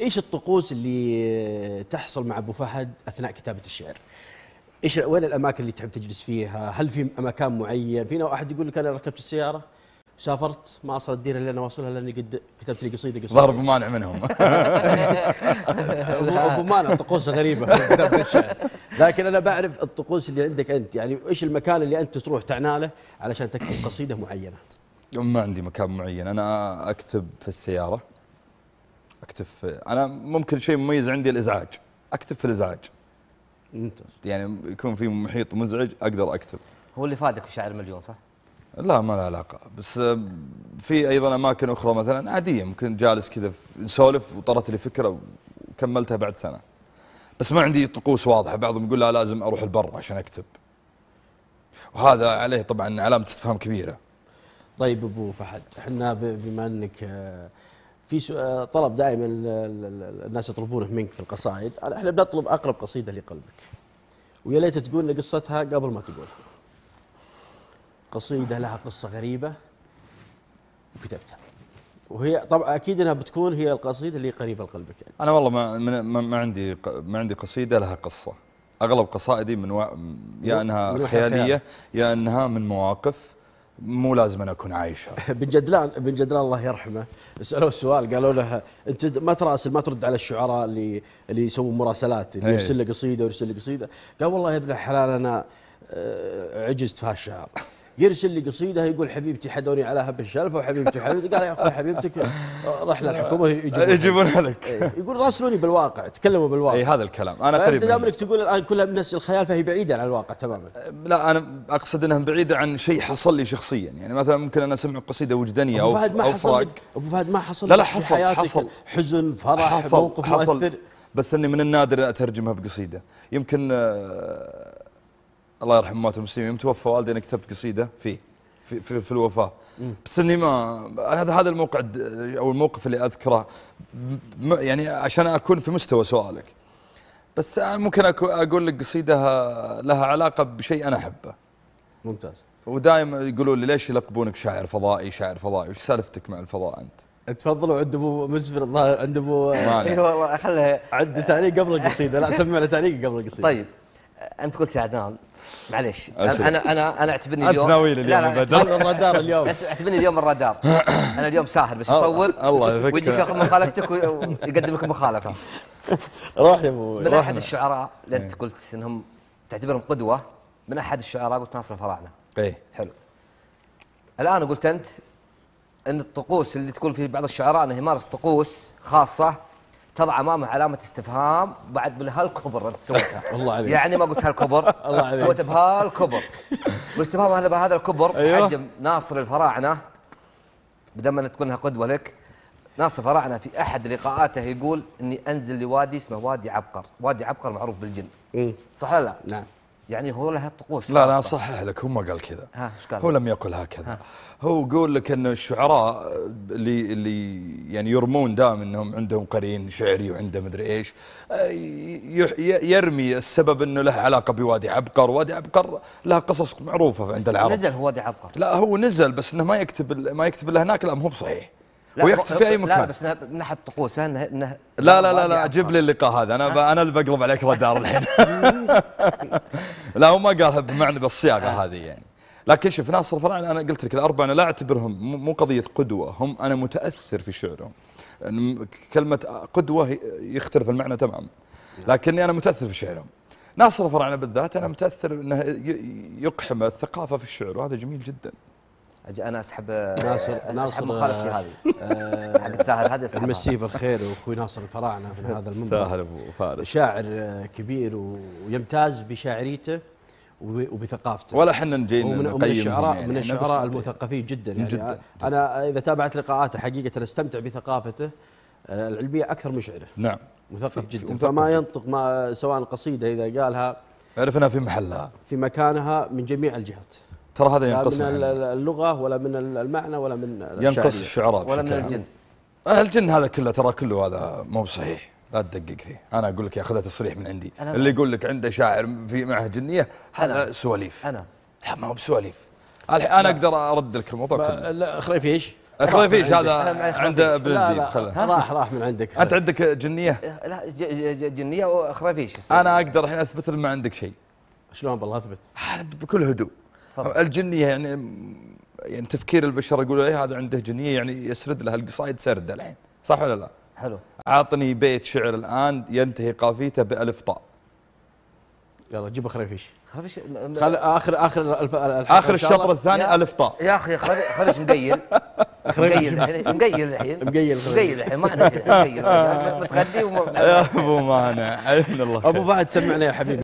ايش الطقوس اللي تحصل مع ابو فهد اثناء كتابه الشعر؟ ايش وين الاماكن اللي تحب تجلس فيها؟ هل في مكان معين؟ فينا واحد يقول لك انا ركبت السياره سافرت ما اصل الديره اللي انا واصلها لاني قد كتبت لي قصيده قصيده ظهر ابو مانع منهم ابو مانع طقوسه غريبه كتابه الشعر لكن انا بعرف الطقوس اللي عندك انت يعني ايش المكان اللي انت تروح تعناله علشان تكتب قصيده معينه؟ ما عندي مكان معين انا اكتب في السياره اكتف انا ممكن شيء مميز عندي الازعاج اكتب في الازعاج ممتاز يعني يكون في محيط مزعج اقدر اكتب هو اللي فادك في شاعر مليون صح؟ لا ما له علاقه بس آه، في ايضا اماكن اخرى مثلا عاديه ممكن جالس كذا نسولف وطرت لي فكره وكملتها بعد سنه بس ما عندي طقوس واضحه بعضهم يقول لا لازم اروح البر عشان اكتب وهذا عليه طبعا علامه استفهام كبيره طيب ابو فهد احنا بما انك آه، في آه، طلب دائما الناس يطلبونه منك في القصائد احنا بنطلب اقرب قصيده لقلبك ويا ليت تقول لي قصتها قبل ما تقولها قصيده لها قصه غريبه وكتبتها وهي طبعا اكيد انها بتكون هي القصيده اللي قريبه لقلبك يعني. انا والله ما ما, ما عندي ما عندي قصيده لها قصه اغلب قصائدي من و... يا انها خياليه يا انها من مواقف مو لازم أنا أكون عايشها بن جدلان بن جدلان الله يرحمه سألوه سؤال قالوا له أنت ما تراسل ما ترد على الشعراء اللي اللي يسوون مراسلات اللي إيه. يرسل لك قصيدة ويرسل لك قصيدة قال والله يا ابن الحلال أنا آه، عجزت في هالشعر يرسل لي قصيده يقول حبيبتي حدوني على هب الشلفه وحبيبتي حبيبتي قال يا اخوي حبيبتك راح للحكومه يجيبونها لك إيه، يقول راسلوني بالواقع تكلموا بالواقع اي هذا الكلام انا قريب انت امرك تقول الان كلها من نفس الخيال فهي بعيده عن الواقع تماما لا انا اقصد انها بعيده عن شيء حصل لي شخصيا يعني مثلا ممكن انا اسمع قصيده وجدانيه او فهد ما أو حصل ابو فهد ما حصل لا لا حصل حصل حزن فرح حصل موقف حصل مؤثر بس اني من النادر اترجمها بقصيده يمكن آه، الله يرحم مات المسلمين يوم توفى والدي انا كتبت قصيده فيه في, في, في الوفاه بس اني ما هذا هذا الموقع او الموقف اللي اذكره يعني عشان اكون في مستوى سؤالك بس ممكن اقول لك قصيده لها علاقه بشيء انا احبه ممتاز ودائما يقولوا لي ليش يلقبونك شاعر فضائي شاعر فضائي وش سالفتك مع الفضاء انت تفضلوا عند ابو مزفر الظاهر عند ابو أيوة، خله عند تعليق قبل القصيده لا سمع له تعليق قبل القصيده طيب انت قلت يا عدنان معليش انا انا انا اعتبرني اليوم انت ناوي اليوم الرادار اليوم اعتبرني اليوم الرادار انا اليوم ساهر بس اصور آه، الله يفكر ويجيك ياخذ مخالفتك ويقدم لك مخالفه روح يا ابوي من احد الشعراء انت إيه. قلت انهم تعتبرهم قدوه من احد الشعراء قلت ناصر الفراعنه ايه حلو الان قلت انت ان الطقوس اللي تقول في بعض الشعراء انه يمارس طقوس خاصه تضع امامه علامه استفهام بعد بالهالكبر انت سويتها والله عليك يعني ما قلت هالكبر الله عليك سويت بهالكبر والاستفهام هذا بهذا الكبر أيوه؟ حجم ناصر الفراعنه بدل ما تكونها قدوه لك ناصر فراعنه في احد لقاءاته يقول اني انزل لوادي اسمه وادي عبقر، وادي عبقر معروف بالجن. إيه؟ صح ولا لا؟ نعم. يعني هو لها طقوس لا لا اصحح لك هو ما قال كذا هو لم يقل هكذا ها. هو يقول لك ان الشعراء اللي اللي يعني يرمون دائما انهم عندهم قرين شعري وعنده مدري ايش آه، يرمي السبب انه له علاقه بوادي عبقر، وادي عبقر لها قصص معروفه عند العرب نزل هو وادي عبقر لا هو نزل بس انه ما يكتب ما يكتب الا هناك لا مو بصحيح ويكتب في اي مكان لا بس من ناحيه انه انه لا لا لا لا جيب لي اللقاء هذا انا انا اللي بقلب عليك رادار الحين لا هو ما قالها بمعنى بالصياغه هذه يعني لكن شوف ناصر فرعون انا قلت لك الاربعه انا لا اعتبرهم مو قضيه قدوه هم انا متاثر في شعرهم كلمه قدوه يختلف المعنى تماما لكني انا متاثر في شعرهم ناصر فرعنا بالذات انا متاثر انه يقحم الثقافه في الشعر وهذا جميل جدا اجي انا اسحب ناصر أسحب ناصر مخالفتي هذه آه، حق آه، ساهر هذا نمسيه بالخير واخوي ناصر الفراعنه من هذا المنبر ساهر ابو فارس شاعر آه، كبير ويمتاز بشاعريته وبثقافته ولا احنا جايين نقيم من الشعراء يعني من الشعراء المثقفين جدا يعني جداً انا اذا تابعت لقاءاته حقيقه استمتع بثقافته العلميه اكثر من شعره نعم مثقف جدا فما ينطق ما سواء القصيده اذا قالها عرفنا في محلها في مكانها من جميع الجهات ترى هذا ينقص من اللغه ولا من المعنى ولا من ينقص الشعراء ولا من الجن الجن هذا كله ترى كله هذا مو صحيح لا تدقق فيه انا اقول لك يا اخذت تصريح من عندي اللي يقول لك عنده شاعر في معه جنيه هذا سواليف انا لا ما هو بسواليف انا اقدر ارد لك الموضوع كله لا خريفيش خريفيش هذا عند ابن الدين راح راح من عندك انت عندك جنيه لا جنيه وخريفيش انا اقدر الحين اثبت ما عندك شيء شلون بالله اثبت بكل هدوء تفضل الجنيه يعني يعني تفكير البشر يقولوا ايه هذا عنده جنيه يعني يسرد له القصايد سرده الحين صح ولا لا؟ حلو اعطني بيت شعر الان ينتهي قافيته بالف طاء يلا جيب خريفيش خريفيش خل اخر اخر الف... اخر الشطر الثاني الف طاء يا اخي خرافيش مقيل مقيل الحين مقيل الحين مقيل الحين ما شيء مقيل متغدي يا ابو مانع عين الله ابو فهد سمعنا يا حبيبي